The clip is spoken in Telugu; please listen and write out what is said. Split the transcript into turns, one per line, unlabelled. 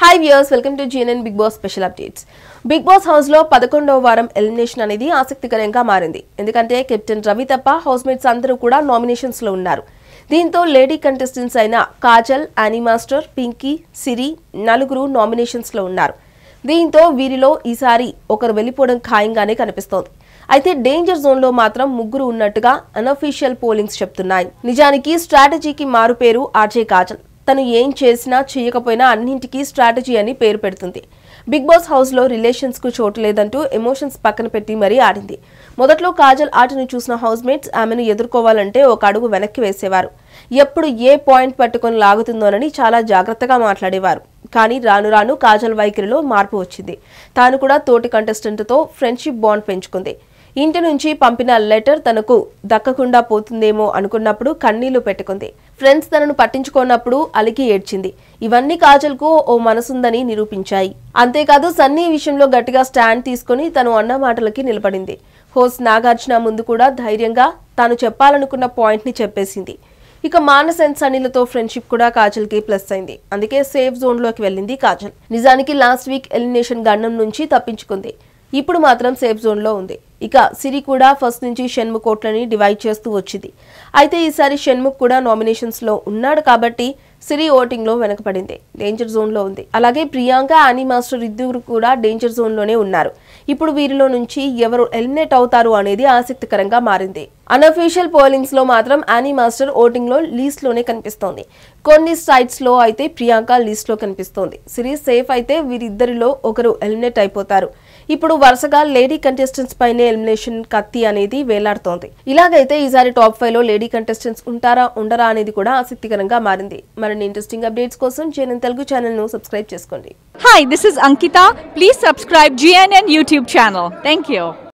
hi viewers welcome to GNN Bigg Boss special updates Bigg Boss హౌస్లో పదకొండవ వారం ఎలిమినేషన్ అనేది ఆసక్తికరంగా మారింది ఎందుకంటే కెప్టెన్ రవి తప్ప హౌస్ మేట్స్ అందరూ కూడా నామినేషన్స్లో ఉన్నారు దీంతో లేడీ కంటెస్టెంట్స్ అయిన కాజల్ మాస్టర్ పింకీ సిరి నలుగురు నామినేషన్స్లో ఉన్నారు దీంతో వీరిలో ఈసారి ఒకరు వెళ్ళిపోవడం ఖాయంగానే కనిపిస్తోంది అయితే డేంజర్ జోన్లో మాత్రం ముగ్గురు ఉన్నట్టుగా అనఫీషియల్ పోలింగ్స్ చెప్తున్నాయి నిజానికి స్ట్రాటజీకి మారుపేరు ఆర్జే కాజల్ తను ఏం చేసినా చేయకపోయినా అన్నింటికీ స్ట్రాటజీ అని పేరు పెడుతుంది బిగ్ బాస్ హౌస్లో రిలేషన్స్కు చోటు లేదంటూ ఎమోషన్స్ పక్కన పెట్టి మరీ ఆడింది మొదట్లో కాజల్ ఆటను చూసిన హౌస్మేట్స్ ఆమెను ఎదుర్కోవాలంటే ఒక అడుగు వెనక్కి వేసేవారు ఎప్పుడు ఏ పాయింట్ పట్టుకొని లాగుతుందోనని చాలా జాగ్రత్తగా మాట్లాడేవారు కానీ రాను రాను కాజల్ వైఖరిలో మార్పు వచ్చింది తాను కూడా తోటి కంటెస్టెంట్తో ఫ్రెండ్షిప్ బాండ్ పెంచుకుంది ఇంటి నుంచి పంపిన లెటర్ తనకు దక్కకుండా పోతుందేమో అనుకున్నప్పుడు కన్నీళ్లు పెట్టుకుంది ఫ్రెండ్స్ తనను పట్టించుకోనప్పుడు అలికి ఏడ్చింది ఇవన్నీ కాజల్కు ఓ మనసుందని నిరూపించాయి అంతేకాదు సన్నీ విషయంలో గట్టిగా స్టాండ్ తీసుకుని తను అన్న మాటలకి నిలబడింది హోస్ నాగార్జున ముందు కూడా ధైర్యంగా తాను చెప్పాలనుకున్న పాయింట్ని చెప్పేసింది ఇక మానస్ అండ్ సన్నీలతో ఫ్రెండ్షిప్ కూడా కాజల్ కి ప్లస్ అయింది అందుకే సేఫ్ జోన్ లోకి వెళ్ళింది కాజల్ నిజానికి లాస్ట్ వీక్ ఎలిమినేషన్ గండం నుంచి తప్పించుకుంది ఇప్పుడు మాత్రం సేఫ్ జోన్ లో ఉంది ఇక సిరి కూడా ఫస్ట్ నుంచి షణ్ముఖ్ ఓట్లని డివైడ్ చేస్తూ వచ్చింది అయితే ఈసారి షణ్ముఖ్ కూడా నామినేషన్స్లో ఉన్నాడు కాబట్టి సిరి ఓటింగ్లో వెనకపడింది డేంజర్ జోన్లో ఉంది అలాగే ప్రియాంక ఆనీ మాస్టర్ ఇద్దరు కూడా డేంజర్ జోన్లోనే ఉన్నారు ఇప్పుడు వీరిలో నుంచి ఎవరు ఎలిమినేట్ అవుతారు అనేది ఆసక్తికరంగా మారింది అన్అఫీషియల్ పోలింగ్స్లో మాత్రం ఆనీ మాస్టర్ ఓటింగ్లో లీస్ట్లోనే కనిపిస్తోంది కొన్ని సైట్స్లో అయితే ప్రియాంక లీస్ట్లో కనిపిస్తోంది సిరి సేఫ్ అయితే వీరిద్దరిలో ఒకరు ఎలిమినేట్ అయిపోతారు ఇప్పుడు వరుసగా లేడీ కంటెస్టెంట్స్ పైనే ఎలిమినేషన్ కత్తి అనేది వేలాడుతోంది ఇలాగైతే ఈసారి టాప్ ఫైవ్ లో లేడీ కంటెస్టెంట్స్ ఉంటారా ఉండరా అనేది కూడా ఆసక్తికరంగా మారింది మరిన్ని ఇంట్రెస్టింగ్ అప్డేట్స్ కోసం జేఎన్ఎన్ తెలుగు ఛానల్ ను సబ్స్క్రైబ్ చేసుకోండి hi this is Ankita please subscribe GNN YouTube channel thank you